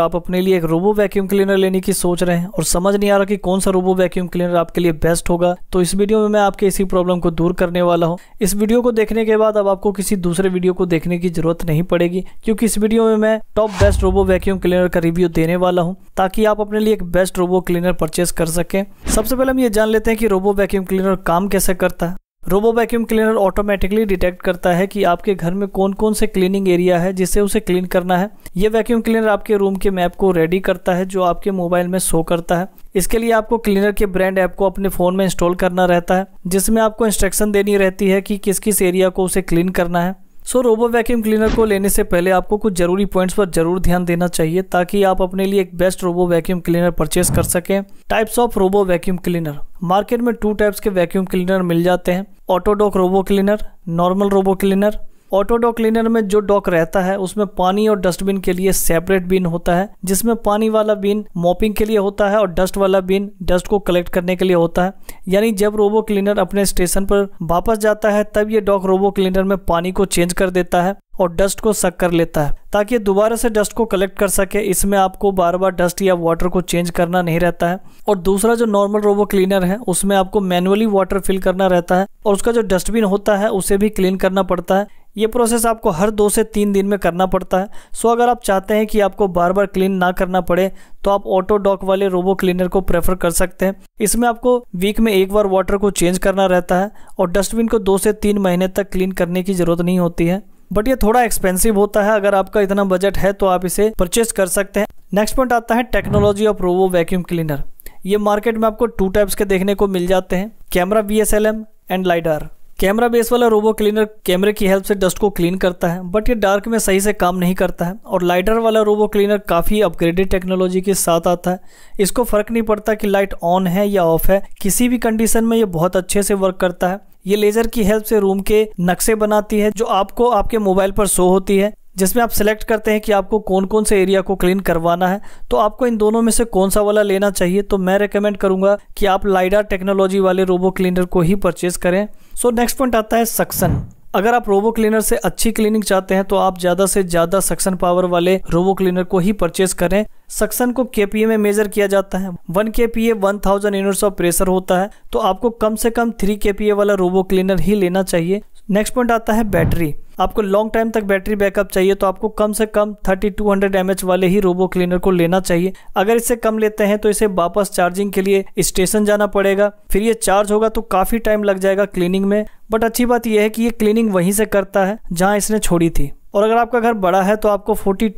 आप अपने लिए एक रोबो वैक्यूम क्लीनर लेने की सोच रहे हैं और समझ नहीं आ रहा कि कौन सा रोबो वैक्यूम क्लीनर आपके लिए बेस्ट होगा तो इस वीडियो में मैं आपके इसी प्रॉब्लम को दूर करने वाला हूं इस वीडियो को देखने के बाद अब आपको किसी दूसरे वीडियो को देखने की जरूरत नहीं पड़ेगी क्योंकि इस वीडियो में मैं top best robo vacuum cleaner का रिव्यू देने वाला हूँ ताकि आप अपने लिए एक बेस्ट रोबो क्लीनर परचेस कर सकें सबसे पहले हम ये जान लेते हैं कि रोबो वैक्यूम क्लीनर काम कैसे करता है robo vacuum cleaner automatically detect करता है कि आपके घर में कौन कौन से क्लीनिंग एरिया है जिसे उसे क्लीन करना है ये वैक्यूम क्लीनर आपके रूम के मैप को रेडी करता है जो आपके मोबाइल में शो करता है इसके लिए आपको क्लीनर के ब्रांड ऐप को अपने फ़ोन में इंस्टॉल करना रहता है जिसमें आपको इंस्ट्रक्शन देनी रहती है कि किस किस एरिया को उसे क्लीन करना है सो रोबो वैक्यूम क्लीनर को लेने से पहले आपको कुछ ज़रूरी पॉइंट्स पर जरूर ध्यान देना चाहिए ताकि आप अपने लिए एक best robo vacuum cleaner purchase कर सकें types of robo vacuum cleaner market में टू टाइप्स के वैक्यूम क्लीनर मिल जाते हैं auto dock robo cleaner normal robo cleaner auto dock cleaner में जो डॉक रहता है उसमें पानी और डस्टबिन के लिए सेपरेट बिन होता है जिसमें पानी वाला बिन मॉपिंग के लिए होता है और डस्ट वाला बिन डस्ट को कलेक्ट करने के लिए होता है यानी जब रोबो क्लीनर अपने स्टेशन पर वापस जाता है तब ये डॉक रोबो क्लीनर में पानी को चेंज कर देता है और डस्ट को सक कर लेता है ताकि दोबारा से डस्ट को कलेक्ट कर सके इसमें आपको बार बार डस्ट या वाटर को चेंज करना नहीं रहता है और दूसरा जो नॉर्मल रोबो क्लीनर है उसमें आपको मैनुअली वाटर फिल करना रहता है और उसका जो डस्टबिन होता है उसे भी क्लीन करना पड़ता है ये प्रोसेस आपको हर दो से तीन दिन में करना पड़ता है सो अगर आप चाहते हैं कि आपको बार बार क्लीन ना करना पड़े तो आप ऑटो डॉक वाले रोबो क्लीनर को प्रेफर कर सकते हैं इसमें आपको वीक में एक बार वाटर को चेंज करना रहता है और डस्टबिन को दो से तीन महीने तक क्लीन करने की ज़रूरत नहीं होती है बट ये थोड़ा एक्सपेंसिव होता है अगर आपका इतना बजट है तो आप इसे परचेस कर सकते हैं नेक्स्ट पॉइंट आता है technology of robo vacuum cleaner ये मार्केट में आपको टू टाइप्स के देखने को मिल जाते हैं camera V S L M and lidar camera base वाला रोबो क्लीनर कैमरे की हेल्प से डस्ट को क्लीन करता है बट ये डार्क में सही से काम नहीं करता है और लाइटर वाला रोबो क्लीनर काफ़ी अपग्रेडेड टेक्नोलॉजी के साथ आता है इसको फ़र्क नहीं पड़ता कि लाइट ऑन है या ऑफ है किसी भी कंडीशन में ये बहुत अच्छे से वर्क करता है ये लेज़र की हेल्प से रूम के नक्शे बनाती है जो आपको आपके मोबाइल पर शो होती है जिसमें आप सेलेक्ट करते हैं कि आपको कौन कौन से एरिया को क्लीन करवाना है तो आपको इन दोनों में से कौन सा वाला लेना चाहिए तो मैं रिकमेंड करूंगा कि आप लाइडा टेक्नोलॉजी वाले रोबो क्लीनर को ही परचेज करें सो नेक्स्ट पॉइंट आता है सक्सन अगर आप रोबो क्लीनर से अच्छी क्लीनिंग चाहते हैं तो आप ज़्यादा से ज़्यादा सक्सन पावर वाले रोबो क्लीनर को ही परचेज करें सक्सन को केपीए में मेजर किया जाता है one K P A one thousand units of pressure होता है तो आपको कम से कम थ्री के पी ए वाला रोबो क्लीनर ही लेना चाहिए नेक्स्ट पॉइंट आता है बैटरी आपको लॉन्ग टाइम तक बैटरी बैकअप चाहिए तो आपको कम से कम 3200 हंड्रेड वाले ही रोबो क्लीनर को लेना चाहिए अगर इससे कम लेते हैं तो इसे वापस चार्जिंग के लिए स्टेशन जाना पड़ेगा फिर ये चार्ज होगा तो काफ़ी टाइम लग जाएगा क्लीनिंग में बट अच्छी बात यह है कि ये क्लीनिंग वहीं से करता है जहाँ इसने छोड़ी थी और अगर आपका घर बड़ा है तो आपको 4200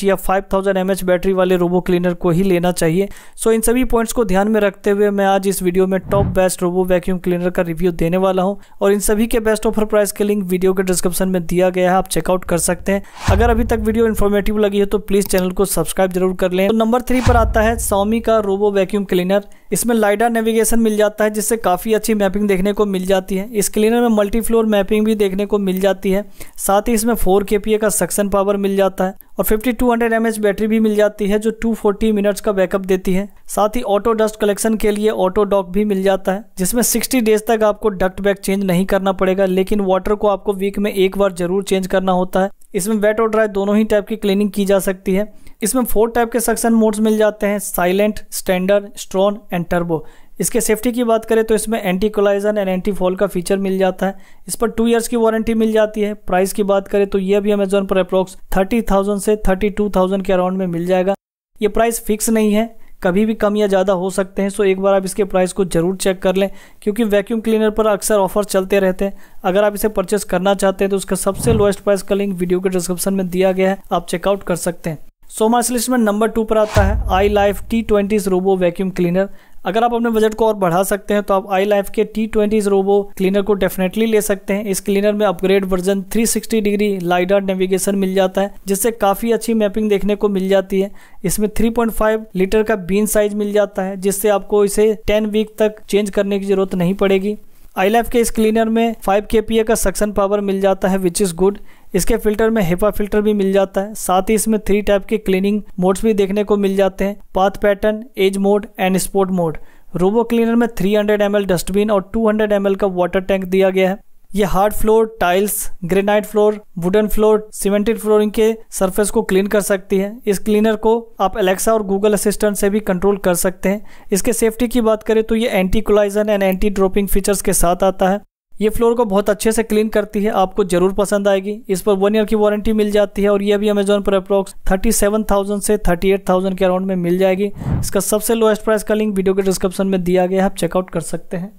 टू या 5000 थाउजेंड बैटरी वाले रोबो क्लीनर को ही लेना चाहिए सो इन सभी पॉइंट्स को ध्यान में रखते हुए मैं आज इस वीडियो में top best robo vacuum cleaner का रिव्यू देने वाला हूँ और इन सभी के बेस्ट ऑफर प्राइस के लिंक वीडियो के डिस्क्रिप्शन में दिया गया है आप चेकआउट कर सकते हैं अगर अभी तक वीडियो इन्फॉर्मेटिव लगी है तो प्लीज़ चैनल को सब्सक्राइब जरूर कर लें तो नंबर थ्री पर आता है सौमी का रोबो वैक्यूम क्लीनर इसमें लाइडा नेविगेशन मिल जाता है जिससे काफ़ी अच्छी मैपिंग देखने को मिल जाती है इस क्लीनर में मल्टी फ्लोर मैपिंग भी देखने को मिल जाती है साथ ही इसमें फोर के का सक्सन पावर मिल जाता है और 5200 एच बैटरी भी मिल जाती है जो 240 मिनट्स का बैकअप देती है साथ ही ऑटो डस्ट कलेक्शन के लिए ऑटो डॉक भी मिल जाता है जिसमें 60 डेज तक आपको डक्ट बैग चेंज नहीं करना पड़ेगा लेकिन वाटर को आपको वीक में एक बार जरूर चेंज करना होता है इसमें वेट और ड्राई दोनों ही टाइप की क्लीनिंग की जा सकती है इसमें फोर टाइप के सक्शन मोड्स मिल जाते हैं silent standard strong and turbo इसके सेफ्टी की बात करें तो इसमें anti collision and anti fall का फीचर मिल जाता है इस पर टू इयर्स की वारंटी मिल जाती है प्राइस की बात करें तो यह भी अमेजोन पर अप्रोक्स थर्टी थाउजेंड से थर्टी टू थाउजेंड के अराउंड में मिल जाएगा ये प्राइस फिक्स नहीं है कभी भी कम या ज़्यादा हो सकते हैं सो एक बार आप इसके प्राइस को ज़रूर चेक कर लें क्योंकि वैक्यूम क्लीनर पर अक्सर ऑफर चलते रहते हैं अगर आप इसे परचेस करना चाहते हैं तो उसका सबसे लोएस्ट प्राइस का लिंक वीडियो के डिस्क्रिप्शन में दिया गया है आप चेकआउट कर सकते हैं सो लिस्ट में नंबर टू पर आता है ILIFE T twenty robo vacuum cleaner अगर आप अपने बजट को और बढ़ा सकते हैं तो आप आई लाइफ के टी ट्वेंटी रोबो क्लीनर को डेफिनेटली ले सकते हैं इस क्लीनर में upgrade version 360 degree lidar navigation मिल जाता है जिससे काफ़ी अच्छी मैपिंग देखने को मिल जाती है इसमें 3.5 लीटर का बीन साइज मिल जाता है जिससे आपको इसे 10 वीक तक चेंज करने की जरूरत नहीं पड़ेगी आई लाइफ के इस क्लीनर में 5 के का सक्सन पावर मिल जाता है विच इज़ गुड इसके फिल्टर में हेपा फिल्टर भी मिल जाता है साथ ही इसमें थ्री टाइप के क्लीनिंग मोड्स भी देखने को मिल जाते हैं path pattern edge mode and spot mode robo cleaner में 300 हंड्रेड डस्टबिन और 200 हंड्रेड का वाटर टैंक दिया गया है ये hard floor tiles granite floor wooden floor cemented flooring के सरफेस को क्लीन कर सकती है इस क्लीनर को आप एलेक्सा और गूगल असिस्टेंट से भी कंट्रोल कर सकते हैं इसके सेफ्टी की बात करें तो ये anti collision and anti dropping features के साथ आता है ये फ्लोर को बहुत अच्छे से क्लीन करती है आपको जरूर पसंद आएगी इस पर वन ईयर की वारंटी मिल जाती है और ये भी अमेजोन पर अप्रॉक्स 37,000 से 38,000 के अराउंड में मिल जाएगी इसका सबसे लोएस्ट प्राइस का लिंक वीडियो के डिस्क्रिप्शन में दिया गया है आप चेकआउट कर सकते हैं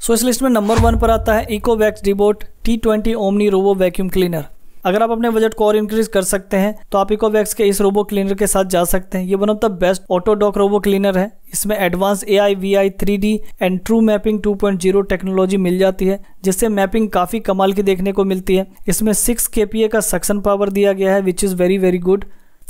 सो so, इस लिस्ट में नंबर वन पर आता है Ecovacs Deebot T twenty Omni robo vacuum cleaner अगर आप अपने बजट को और इंक्रीज कर सकते हैं तो आप इकोवैक्स के इस रोबो क्लीनर के साथ जा सकते हैं ये one of the best auto dock robo cleaner है इसमें advance A I V I three D and true mapping two point zero technology मिल जाती है जिससे मैपिंग काफी कमाल की देखने को मिलती है इसमें सिक्स के पी ए का सक्शन पावर दिया गया है which is very very good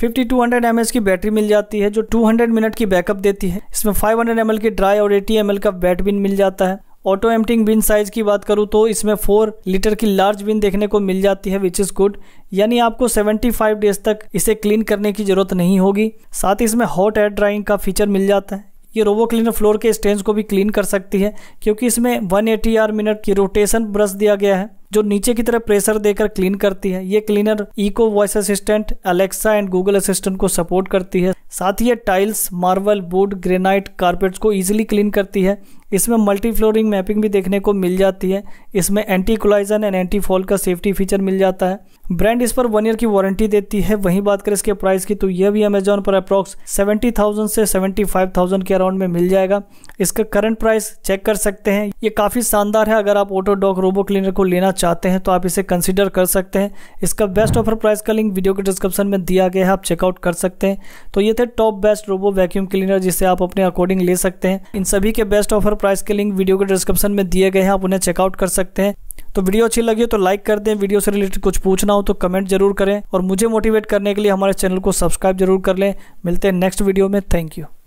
5200 H की बैटरी मिल जाती है जो 200 मिनट की बैकअप देती है इसमें 500 एल की ड्राई और 80 एल का बैट बिन मिल जाता है ऑटो एम्पटिंग बिन साइज की बात करूँ तो इसमें फोर लीटर की लार्ज बिन देखने को मिल जाती है विच इज़ गुड यानी आपको 75 डेज तक इसे क्लीन करने की ज़रूरत नहीं होगी साथ ही इसमें हॉट एयर ड्राइंग का फीचर मिल जाता है ये रोबो क्लीनर फ्लोर के स्टेंस को भी क्लीन कर सकती है क्योंकि इसमें वन एटी आर मिनट की रोटेशन ब्रश दिया गया है जो नीचे की तरफ प्रेशर देकर क्लीन करती है ये cleaner echo voice assistant Alexa and Google assistant को सपोर्ट करती है साथ ही ये tiles marble board granite carpets को इजीली क्लीन करती है इसमें मल्टी फ्लोरिंग मैपिंग भी देखने को मिल जाती है इसमें anti collision and anti fall का सेफ्टी फीचर मिल जाता है ब्रांड इस पर वन ईयर की वारंटी देती है वहीं बात करें इसके प्राइस की तो यह भी अमेजोन पर अप्रॉक्स 70,000 से 75,000 के अराउंड में मिल जाएगा इसका करंट प्राइस चेक कर सकते हैं ये काफ़ी शानदार है अगर आप ऑटो डॉक रोबो क्लीनर को लेना चाहते हैं तो आप इसे कंसिडर कर सकते हैं इसका बेस्ट ऑफर प्राइस का लिंक वीडियो के डिस्क्रिप्शन में दिया गया है आप चेकआउट कर सकते हैं तो ये थे top best robo vacuum cleaner जिसे आप अपने अकॉर्डिंग ले सकते हैं इन सभी के बेस्ट ऑफर प्राइस के लिंक वीडियो के डिस्क्रिप्शन में दिए गए हैं आप उन्हें चेकआउट कर सकते हैं तो वीडियो अच्छी लगी हो तो लाइक कर दें वीडियो से रिलेटेड कुछ पूछना हो तो कमेंट जरूर करें और मुझे मोटिवेट करने के लिए हमारे चैनल को सब्सक्राइब जरूर कर लें मिलते हैं नेक्स्ट वीडियो में थैंक यू